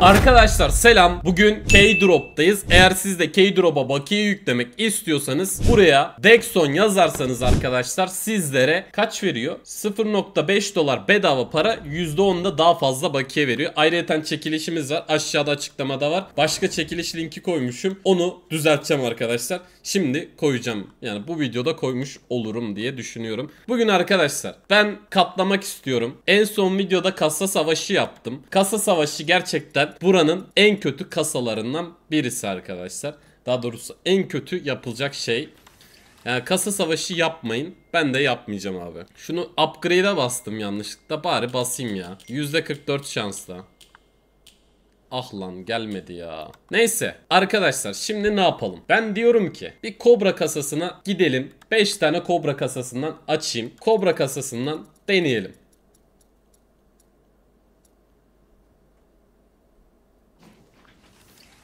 Arkadaşlar selam. Bugün Keydrop'tayız. Eğer siz de Keydrop'a bakiye yüklemek istiyorsanız buraya Dexon yazarsanız arkadaşlar sizlere kaç veriyor? 0.5 dolar bedava para %10'da daha fazla bakiye veriyor. Ayrıca çekilişimiz var. Aşağıda açıklamada var. Başka çekiliş linki koymuşum. Onu düzelteceğim arkadaşlar. Şimdi koyacağım. Yani bu videoda koymuş olurum diye düşünüyorum. Bugün arkadaşlar ben katlamak istiyorum. En son videoda kasa savaşı yaptım. Kasa savaşı gerçekten gerçekten buranın en kötü kasalarından birisi arkadaşlar. Daha doğrusu en kötü yapılacak şey. Yani kasa savaşı yapmayın. Ben de yapmayacağım abi. Şunu upgrade'e bastım yanlışlıkla. Bari basayım ya. %44 şansla. Ah lan gelmedi ya. Neyse arkadaşlar şimdi ne yapalım? Ben diyorum ki bir kobra kasasına gidelim. 5 tane kobra kasasından açayım. Kobra kasasından deneyelim.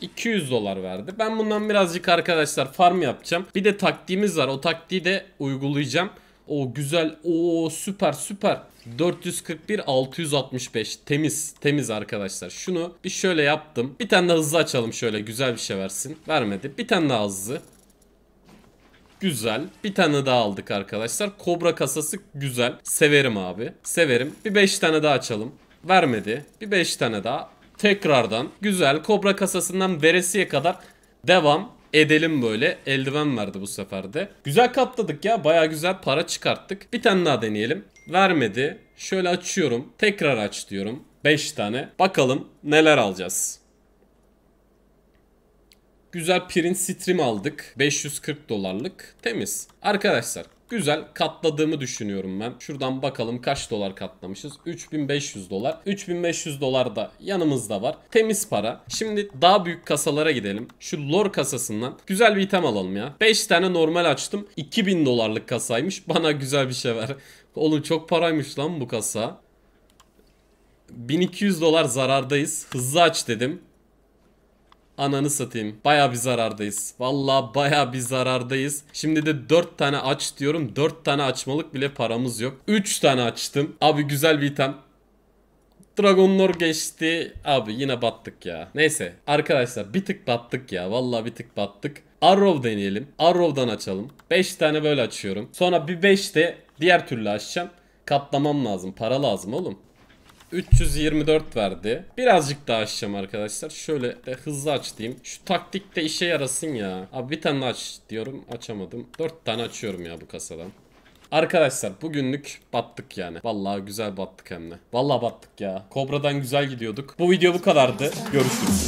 200 dolar verdi. Ben bundan birazcık arkadaşlar farm yapacağım. Bir de taktiğimiz var. O taktiği de uygulayacağım. O güzel. o süper süper. 441 665 temiz temiz arkadaşlar. Şunu bir şöyle yaptım. Bir tane daha hızlı açalım şöyle güzel bir şey versin. Vermedi. Bir tane daha hızlı. Güzel. Bir tane daha aldık arkadaşlar. Kobra kasası güzel. Severim abi. Severim. Bir 5 tane daha açalım. Vermedi. Bir 5 tane daha tekrardan güzel kobra kasasından veresiye kadar devam edelim böyle. Eldiven verdi bu sefer de. Güzel katladık ya. Baya güzel para çıkarttık. Bir tane daha deneyelim. Vermedi. Şöyle açıyorum. Tekrar aç diyorum. 5 tane. Bakalım neler alacağız. Güzel print stream aldık. 540 dolarlık. Temiz. Arkadaşlar güzel katladığımı düşünüyorum ben. Şuradan bakalım kaç dolar katlamışız. 3500 dolar. 3500 dolar da yanımızda var. Temiz para. Şimdi daha büyük kasalara gidelim. Şu lor kasasından güzel bir item alalım ya. 5 tane normal açtım. 2000 dolarlık kasaymış. Bana güzel bir şey ver. Oğlum çok paraymış lan bu kasa. 1200 dolar zarardayız. Hızlı aç dedim. Ananı satayım. Baya bir zarardayız. Valla baya bir zarardayız. Şimdi de 4 tane aç diyorum. 4 tane açmalık bile paramız yok. 3 tane açtım. Abi güzel bir item. Dragonlar geçti. Abi yine battık ya. Neyse arkadaşlar bir tık battık ya. Valla bir tık battık. Arrow deneyelim. Arrow'dan açalım. 5 tane böyle açıyorum. Sonra bir 5 de diğer türlü açacağım. Katlamam lazım. Para lazım oğlum. 324 verdi. Birazcık daha açacağım arkadaşlar. Şöyle de hızlı aç diyeyim. Şu taktik de işe yarasın ya. Abi bir tane aç diyorum. Açamadım. 4 tane açıyorum ya bu kasadan. Arkadaşlar bugünlük battık yani. Vallahi güzel battık hem de. Vallahi battık ya. Kobra'dan güzel gidiyorduk. Bu video bu kadardı. Görüşürüz.